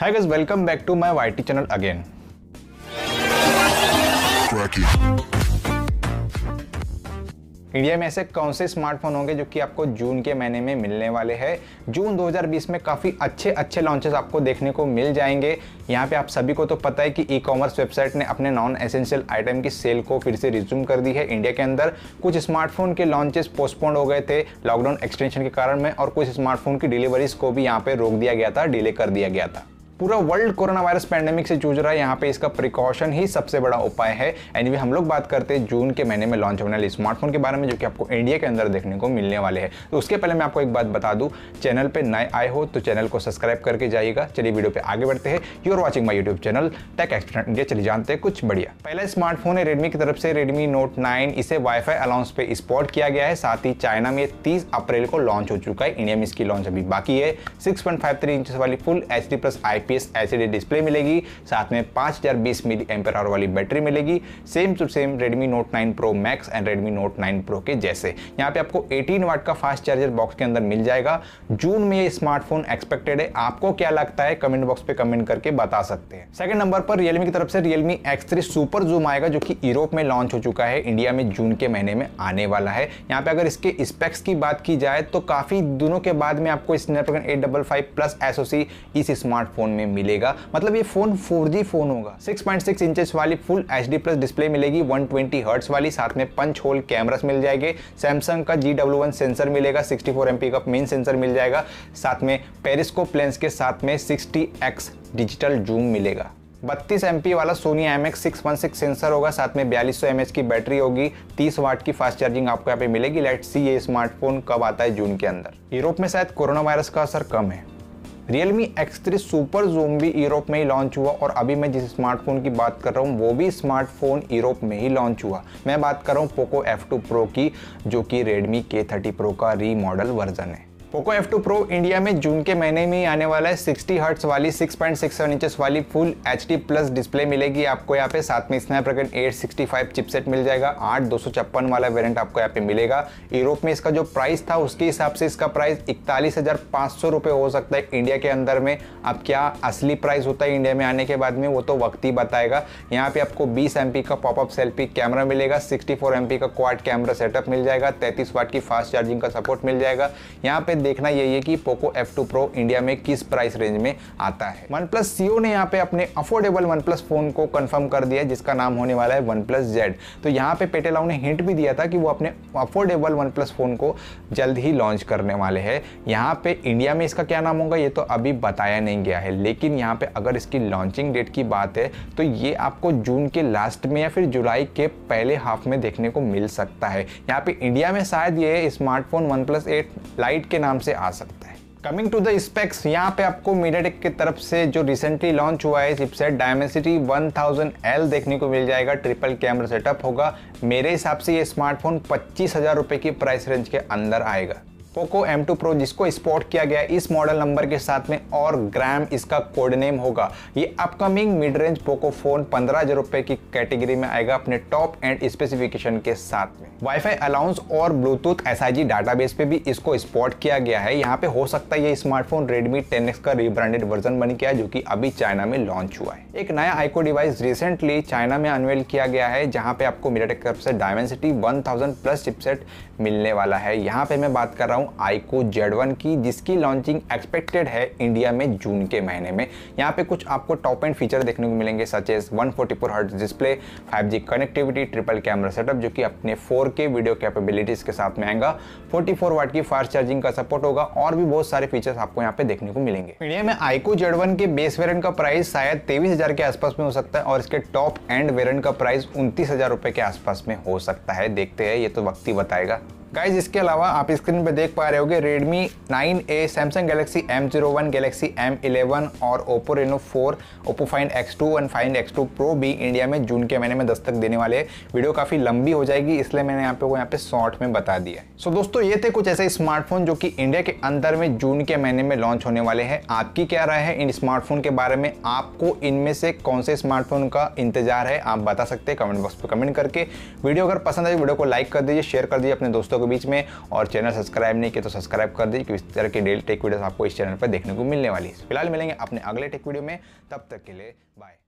hi guys welcome back to my YT channel again India में ऐसे कौन से स्मार्टफोन होंगे जो कि आपको जून के महीने में मिलने वाले हैं जून 2020 में काफ़ी अच्छे अच्छे लॉन्चेस आपको देखने को मिल जाएंगे यहाँ पे आप सभी को तो पता है कि ई कॉमर्स वेबसाइट ने अपने नॉन एसेंशियल आइटम की सेल को फिर से रिज्यूम कर दी है इंडिया के अंदर कुछ स्मार्टफोन के लॉन्चेस पोस्टपोन हो गए थे लॉकडाउन एक्सटेंशन के कारण में और कुछ स्मार्टफोन की डिलीवरीज को भी यहाँ पर रोक दिया गया था डिले कर दिया गया था पूरा वर्ल्ड कोरोना वायरस पैंडेमिक से जूझ रहा है यहाँ पे इसका प्रिकॉशन ही सबसे बड़ा उपाय है एनीवे हम लोग बात करते हैं जून के महीने में लॉन्च होने वाले स्मार्टफोन के बारे में जो कि आपको इंडिया के अंदर देखने को मिलने वाले हैं तो उसके पहले मैं आपको एक बात बता दूँ चैनल पर नए आए हो तो चैनल को सब्सक्राइब करके जाइएगा चलिए वीडियो पर आगे बढ़ते हैं you are watching my YouTube channel tech expert India चलिए जानते हैं कुछ बढ़िया पहला स्मार्टफोन है रेडमी की तरफ से रेडमी नोट नाइन इसे वाईफाई अलाउंस पे स्पॉट किया गया है साथ ही चाइना में तीस अप्रैल को लॉन्च हो चुका है इंडिया में इसकी लॉन्च अभी बाकी है six point five three inch वाली full H D plus I IPS LCD display मिलेगी साथ में पाँच हज़ार बीस मिली एम्पेयर वाली बैटरी मिलेगी same to same Redmi Note nine pro max and Redmi Note nine pro के जैसे यहाँ पे आपको एटीन वाट का फास्ट चार्जर बॉक्स के अंदर मिल जाएगा जून में ये स्मार्टफोन एक्सपेक्टेड है आपको क्या लगता है कमेंट बॉक्स पे कमेंट करके बता सकते हैं सेकंड नंबर पर रियलमी की तरफ से Realme X three super zoom आएगा जो कि यूरोप में लॉन्च हो चुका है इंडिया में जून के महीने में आने वाला है यहाँ पे अगर इसके स्पेक्स की बात की जाए तो काफी दिनों के बाद में आपको Snapdragon eight double five plus SOC इस स्मार्टफोन में मिलेगा मतलब ये फोन 4G फोन होगा 6.6 पॉइंट इंचेस वाली फुल एच प्लस डिस्प्ले मिलेगी 120 ट्वेंटी हर्ट्स वाली साथ में पंच होल कैमरास मिल जाएंगे सैमसंग का जी सेंसर मिलेगा 64 फोर का मेन सेंसर मिल जाएगा साथ में पेरिस्कोप लेंस के साथ में 60x डिजिटल जूम मिलेगा बत्तीस एम वाला Sony M X six one six sensor होगा साथ में बयालीस सौ की बैटरी होगी 30 वाट की फास्ट चार्जिंग आपको यहाँ पे मिलेगी लेट्स सी ये स्मार्टफोन कब आता है जून के अंदर यूरोप में शायद कोरोना वायरस का असर कम है Realme X3 सुपर जूम भी यूरोप में ही लॉन्च हुआ और अभी मैं जिस स्मार्टफोन की बात कर रहा हूँ वो भी स्मार्टफोन यूरोप में ही लॉन्च हुआ मैं बात कर रहा हूँ पोको F2 Pro की जो कि Redmi K30 Pro का री मॉडल वर्जन है पोको F2 Pro इंडिया में जून के महीने में ही आने वाला है 60 हर्ट्स वाली 6.67 इंचेस वाली full H D plus display मिलेगी आपको यहाँ पे साथ में स्नैपड्रैगन 865 चिपसेट मिल जाएगा आठ दो वाला वेरिएंट आपको यहाँ पे मिलेगा यूरोप में इसका जो प्राइस था उसके हिसाब से इसका प्राइस इकतालीस हज़ार हो सकता है इंडिया के अंदर में अब क्या असली प्राइस होता है इंडिया में आने के बाद में वो तो वक्त ही बताएगा यहाँ पे आपको बीस एम का पॉपअप सेल्फी कैमरा मिलेगा सिक्सटी फोर का क्वाड कैमरा सेटअप मिल जाएगा तैतीस वाट की फास्ट चार्जिंग का सपोर्ट मिल जाएगा यहाँ पे हमें देखना यही है कि पोको F2 Pro इंडिया में किस प्राइस रेंज में आता है वन प्लस सीओ ने यहाँ पे अपने अफोर्डेबल वन प्लस फोन को कंफर्म कर दिया जिसका नाम होने वाला है वन प्लस जेड तो यहाँ पे पेटेलाउ ने हिंट भी दिया था कि वो अपने अफोर्डेबल वन प्लस फोन को जल्द ही लॉन्च करने वाले है यहाँ पे इंडिया में इसका क्या नाम होगा ये तो अभी बताया नहीं गया है लेकिन यहाँ पे अगर इसकी लॉन्चिंग डेट की बात है तो ये आपको जून के लास्ट में या फिर जुलाई के पहले हाफ में देखने को मिल सकता है यहाँ पे इंडिया में शायद ये smartphone OnePlus eight lite के नाम से आ सकता है कमिंग टू द स्पेक्स यहाँ पे आपको मीडियाटेक की तरफ से जो रिसेंटली लॉन्च हुआ है चिपसेट डायमेंसिटी 1000L देखने को मिल जाएगा ट्रिपल कैमरा सेटअप होगा मेरे हिसाब से ये स्मार्टफोन पच्चीस हज़ार रुपए की प्राइस रेंज के अंदर आएगा पोको M2 Pro जिसको स्पॉट किया गया इस मॉडल नंबर के साथ में और ग्राम इसका कोड नेम होगा ये upcoming mid range Poco phone पंद्रह हजार रुपए की कैटेगरी में आएगा अपने टॉप एंड स्पेसिफिकेशन के साथ में वाईफाई अलाउंस और ब्लूटूथ एस आई डाटाबेस पे भी इसको स्पॉट किया गया है यहाँ पे हो सकता है ये स्मार्टफोन टेन एक्स का रिब्रांडेड वर्जन बन गया जो की अभी चाइना में लॉन्च हुआ है एक नया आईको डिवाइस रिसेंटली चाइना में अनवेल किया गया है जहाँ पे आपको MediaTek Dimensity one thousand plus chipset मिलने वाला है यहाँ पे मैं बात कर रहा हूँ हूँ आईको जेड वन की जिसकी लॉन्चिंग एक्सपेक्टेड है इंडिया में जून के महीने में यहाँ पे कुछ आपको टॉप एंड फीचर देखने को मिलेंगे such as one forty four hertz display five G connectivity triple camera setup जो कि अपने फोर के वीडियो कैपेबिलिटीज के साथ में आएगा फोर्टी फोर वाट की फास्ट चार्जिंग का सपोर्ट होगा और भी बहुत सारे फीचर्स आपको यहाँ पे देखने को मिलेंगे इंडिया में आईको जेड के बेस वेरियंट का प्राइस शायद तेईस के आसपास में हो सकता है और इसके टॉप एंड वेरियंट का प्राइस उनतीस हजार रुपए के आसपास में हो सकता है देखते हैं ये तो वक्त ही बताएगा गाइज इसके अलावा आप स्क्रीन पे देख पा रहे होगे Redmi 9A, Samsung Galaxy M01, Galaxy M11 और Oppo Reno 4, Oppo Find X2 and Find X2 Pro भी इंडिया में जून के महीने में दस्तक देने वाले हैं वीडियो काफ़ी लंबी हो जाएगी इसलिए मैंने यहाँ पे को यहाँ पे शॉर्ट में बता दिया है so, सो दोस्तों ये थे कुछ ऐसे स्मार्टफोन जो कि इंडिया के अंदर में जून के महीने में लॉन्च होने वाले हैं आपकी क्या राय है इन स्मार्टफोन के बारे में आपको इनमें से कौन से स्मार्टफोन का इंतजार है आप बता सकते हैं कमेंट बॉक्स पर कमेंट करके वीडियो अगर पसंद आए वीडियो को लाइक कर दीजिए शेयर कर दीजिए अपने दोस्तों दोस्तों के बीच में और चैनल सब्सक्राइब नहीं किया तो सब्सक्राइब कर दीजिए क्योंकि इस तरह की डेली टेक वीडियोस आपको इस चैनल पर देखने को मिलने वाली है फिलहाल मिलेंगे अपने अगले टेक वीडियो में तब तक के लिए बाय